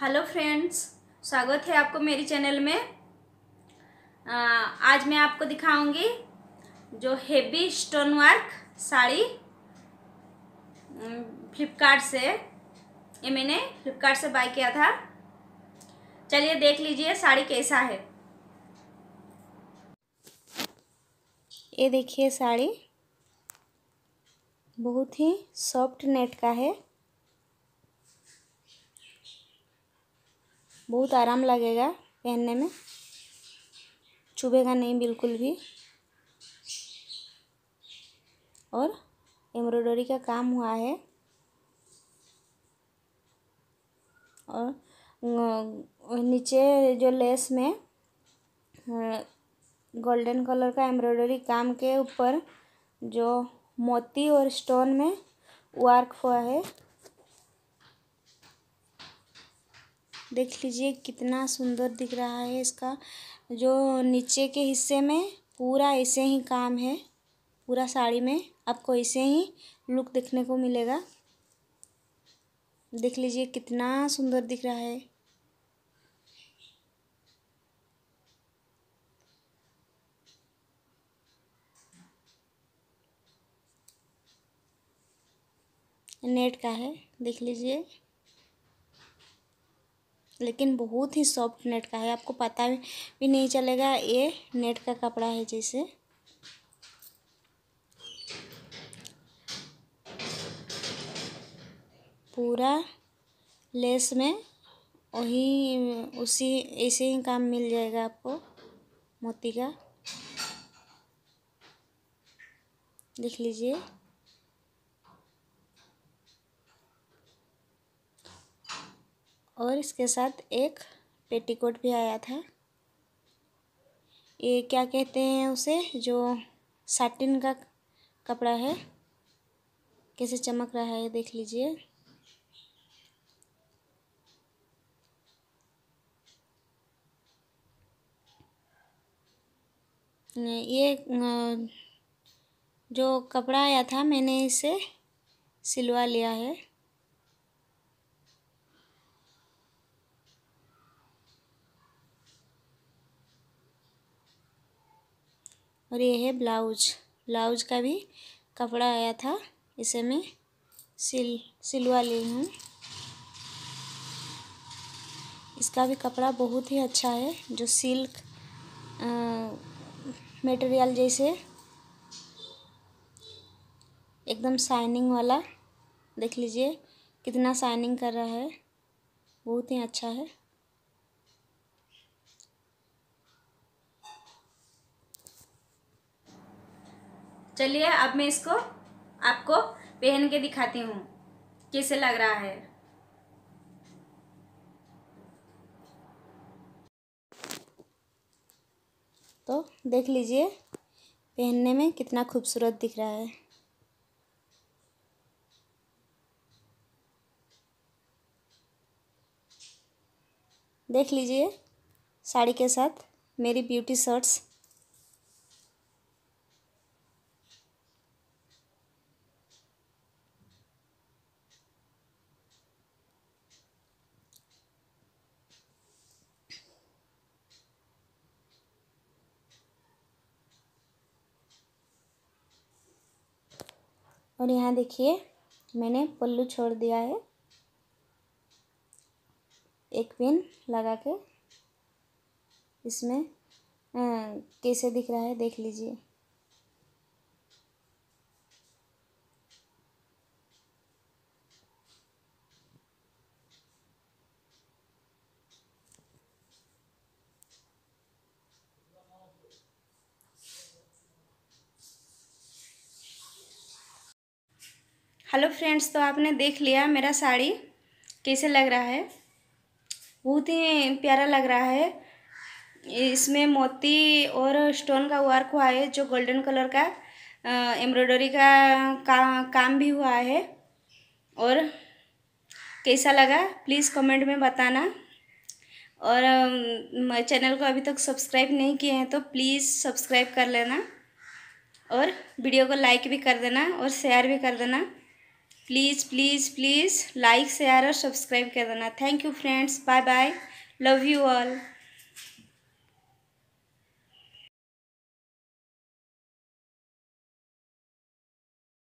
hello friends स्वागत है आपको मेरे चैनल में आज मैं आपको दिखाऊंगी जो heavy stone work sari Flipkart से ये मैंने फ्लिपकार्ट से बाय किया था चलिए देख लीजिए साड़ी कैसा है ये देखिए साड़ी बहुत ही सॉफ्ट नेट का है बहुत आराम लगेगा पहनने में चुभेगा नहीं बिल्कुल भी और एम्ब्रॉयडरी का काम हुआ है और नीचे जो लेस में गोल्डन कलर का एम्ब्रॉयडरी काम के ऊपर जो मोती और स्टोन में वर्क हुआ है देख लीजिए कितना सुंदर दिख रहा है इसका जो नीचे के हिस्से में पूरा ऐसे ही काम है पूरा साड़ी में आपको ऐसे ही लुक देखने को मिलेगा देख लीजिए कितना सुंदर दिख रहा है नेट का है देख लीजिए लेकिन बहुत ही सॉफ्ट नेट का है आपको पता भी नहीं चलेगा ये नेट का कपड़ा है जैसे पूरा लेस में वही उसी ऐसे ही काम मिल जाएगा आपको मोती का देख लीजिए और इसके साथ एक पेटीकोट भी आया था ये क्या कहते हैं उसे जो साटिन का कपड़ा है कैसे चमक रहा है देख लीजिए ये जो कपड़ा आया था मैंने इसे सिलवा लिया है और ये है ब्लाउज ब्लाउज का भी कपड़ा आया था इसे मैं सिल सिलवा ली हूँ इसका भी कपड़ा बहुत ही अच्छा है जो सिल्क मटेरियल जैसे एकदम शाइनिंग वाला देख लीजिए कितना शाइनिंग कर रहा है बहुत ही अच्छा है चलिए अब मैं इसको आपको पहन के दिखाती हूँ कैसे लग रहा है तो देख लीजिए पहनने में कितना खूबसूरत दिख रहा है देख लीजिए साड़ी के साथ मेरी ब्यूटी शर्ट्स और यहाँ देखिए मैंने पल्लू छोड़ दिया है एक पिन लगा के इसमें आ, कैसे दिख रहा है देख लीजिए हेलो फ्रेंड्स तो आपने देख लिया मेरा साड़ी कैसे लग रहा है बहुत ही प्यारा लग रहा है इसमें मोती और स्टोन का वर्क हुआ है जो गोल्डन कलर का एम्ब्रॉयडरी का, का काम भी हुआ है और कैसा लगा प्लीज़ कमेंट में बताना और चैनल को अभी तक सब्सक्राइब नहीं किए हैं तो प्लीज़ सब्सक्राइब कर लेना और वीडियो को लाइक भी कर देना और शेयर भी कर देना please please please like share और सब्सक्राइब कर देना thank you friends bye bye love you all